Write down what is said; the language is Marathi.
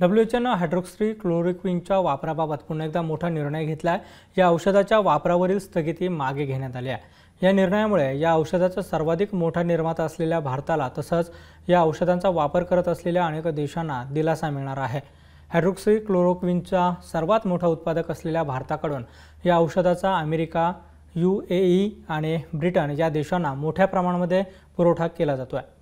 डब्ल्यू एच एनं हायड्रोक्सी क्लोरोक्विनच्या वापराबाबत पुन्हा एकदा मोठा निर्णय घेतला आहे या औषधाच्या वापरावरील स्थगिती मागे घेण्यात आली आहे या निर्णयामुळे या औषधाचा सर्वाधिक मोठा निर्माता असलेल्या भारताला तसंच या औषधांचा वापर करत असलेल्या अनेक देशांना दिलासा मिळणार आहे हायड्रोक्सी क्लोरोक्विनचा सर्वात मोठा उत्पादक असलेल्या भारताकडून या औषधाचा अमेरिका यू ए ई आणि ब्रिटन या देशांना मोठ्या प्रमाणामध्ये पुरवठा केला जातो आहे